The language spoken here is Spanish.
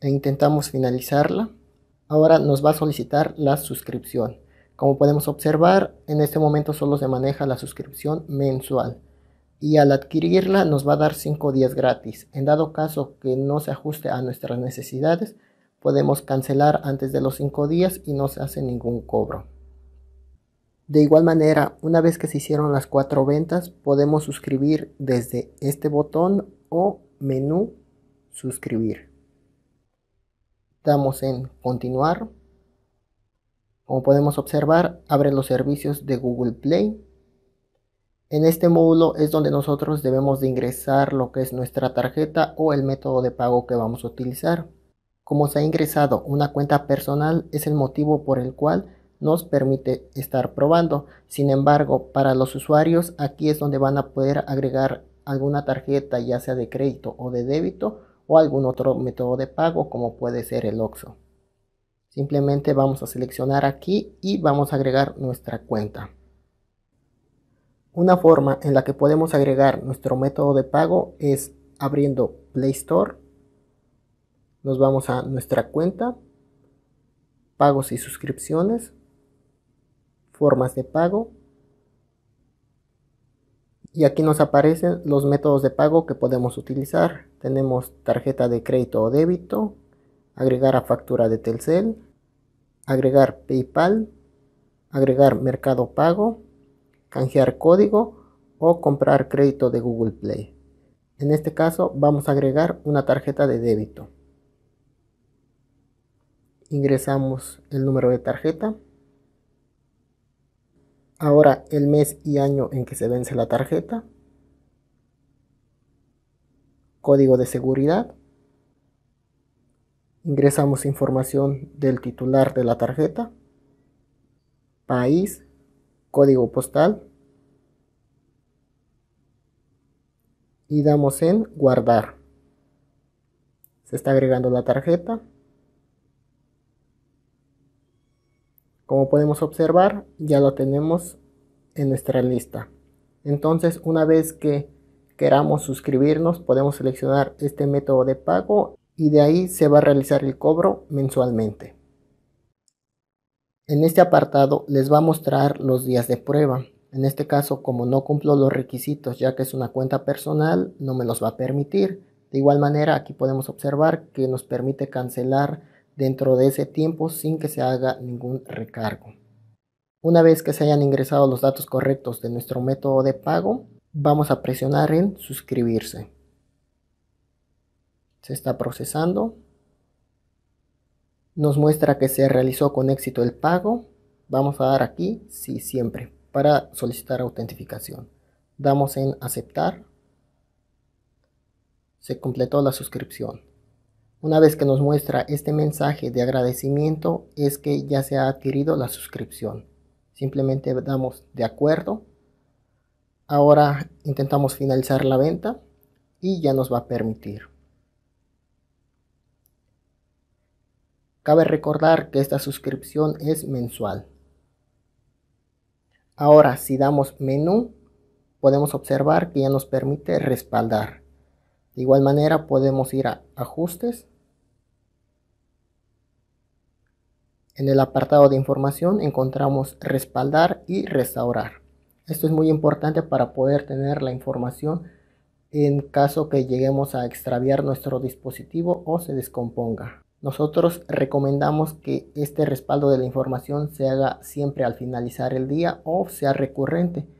e intentamos finalizarla, ahora nos va a solicitar la suscripción. Como podemos observar, en este momento solo se maneja la suscripción mensual. Y al adquirirla nos va a dar 5 días gratis. En dado caso que no se ajuste a nuestras necesidades, podemos cancelar antes de los 5 días y no se hace ningún cobro. De igual manera, una vez que se hicieron las cuatro ventas, podemos suscribir desde este botón o menú suscribir damos en continuar. Como podemos observar, abre los servicios de Google Play. En este módulo es donde nosotros debemos de ingresar lo que es nuestra tarjeta o el método de pago que vamos a utilizar. Como se ha ingresado una cuenta personal es el motivo por el cual nos permite estar probando. Sin embargo, para los usuarios aquí es donde van a poder agregar alguna tarjeta ya sea de crédito o de débito o algún otro método de pago como puede ser el OXO. Simplemente vamos a seleccionar aquí y vamos a agregar nuestra cuenta. Una forma en la que podemos agregar nuestro método de pago es abriendo Play Store. Nos vamos a nuestra cuenta, pagos y suscripciones, formas de pago y aquí nos aparecen los métodos de pago que podemos utilizar. Tenemos tarjeta de crédito o débito, agregar a factura de Telcel, agregar PayPal, agregar Mercado Pago, canjear código o comprar crédito de Google Play. En este caso vamos a agregar una tarjeta de débito. Ingresamos el número de tarjeta ahora el mes y año en que se vence la tarjeta, código de seguridad, ingresamos información del titular de la tarjeta, país, código postal y damos en guardar. Se está agregando la tarjeta. Como podemos observar, ya lo tenemos en nuestra lista. Entonces, una vez que queramos suscribirnos, podemos seleccionar este método de pago y de ahí se va a realizar el cobro mensualmente. En este apartado les va a mostrar los días de prueba. En este caso, como no cumplo los requisitos ya que es una cuenta personal, no me los va a permitir. De igual manera, aquí podemos observar que nos permite cancelar dentro de ese tiempo sin que se haga ningún recargo. Una vez que se hayan ingresado los datos correctos de nuestro método de pago, vamos a presionar en suscribirse. Se está procesando. Nos muestra que se realizó con éxito el pago. Vamos a dar aquí sí siempre para solicitar autentificación. Damos en aceptar. Se completó la suscripción. Una vez que nos muestra este mensaje de agradecimiento es que ya se ha adquirido la suscripción. Simplemente damos de acuerdo. Ahora intentamos finalizar la venta y ya nos va a permitir. Cabe recordar que esta suscripción es mensual. Ahora si damos menú podemos observar que ya nos permite respaldar. De igual manera podemos ir a ajustes En el apartado de información encontramos respaldar y restaurar. Esto es muy importante para poder tener la información en caso que lleguemos a extraviar nuestro dispositivo o se descomponga. Nosotros recomendamos que este respaldo de la información se haga siempre al finalizar el día o sea recurrente